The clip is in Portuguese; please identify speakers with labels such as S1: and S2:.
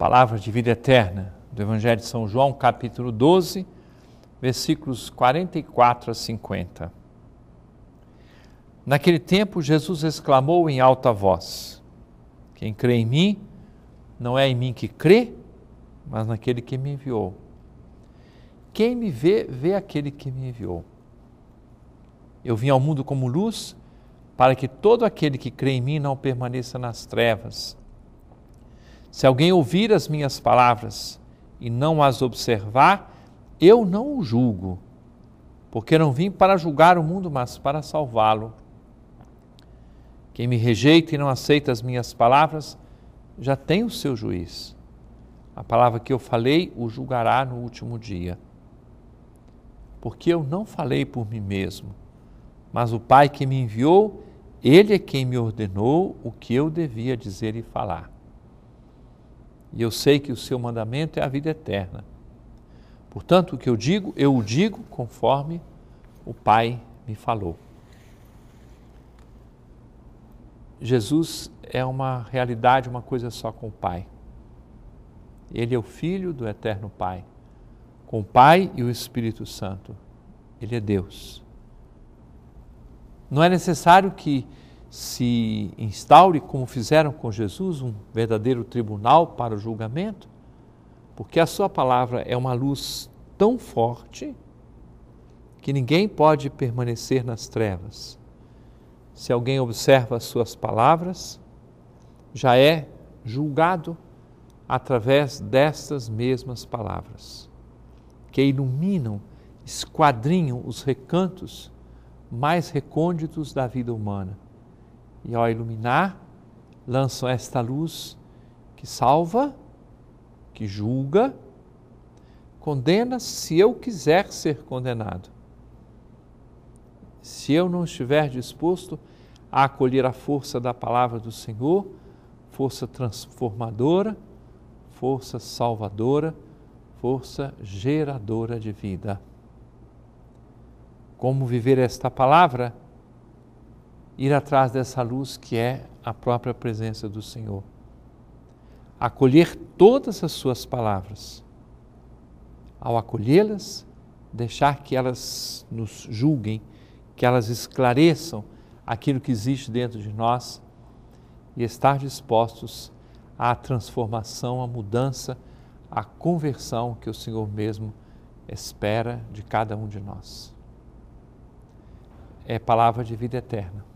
S1: palavra de vida eterna do Evangelho de São João, capítulo 12, versículos 44 a 50. Naquele tempo, Jesus exclamou em alta voz: Quem crê em mim, não é em mim que crê, mas naquele que me enviou. Quem me vê, vê aquele que me enviou. Eu vim ao mundo como luz, para que todo aquele que crê em mim não permaneça nas trevas se alguém ouvir as minhas palavras e não as observar, eu não o julgo, porque não vim para julgar o mundo, mas para salvá-lo. Quem me rejeita e não aceita as minhas palavras, já tem o seu juiz. A palavra que eu falei o julgará no último dia. Porque eu não falei por mim mesmo, mas o Pai que me enviou, ele é quem me ordenou o que eu devia dizer e falar e eu sei que o seu mandamento é a vida eterna. Portanto, o que eu digo, eu o digo conforme o Pai me falou. Jesus é uma realidade, uma coisa só com o Pai. Ele é o Filho do Eterno Pai, com o Pai e o Espírito Santo. Ele é Deus. Não é necessário que se instaure, como fizeram com Jesus, um verdadeiro tribunal para o julgamento, porque a sua palavra é uma luz tão forte que ninguém pode permanecer nas trevas. Se alguém observa as suas palavras, já é julgado através destas mesmas palavras, que iluminam, esquadrinham os recantos mais recônditos da vida humana e ao iluminar, lançam esta luz que salva, que julga, condena se eu quiser ser condenado. Se eu não estiver disposto a acolher a força da palavra do Senhor, força transformadora, força salvadora, força geradora de vida. Como viver esta palavra? ir atrás dessa luz que é a própria presença do Senhor. Acolher todas as suas palavras. Ao acolhê-las, deixar que elas nos julguem, que elas esclareçam aquilo que existe dentro de nós e estar dispostos à transformação, à mudança, à conversão que o Senhor mesmo espera de cada um de nós. É palavra de vida eterna.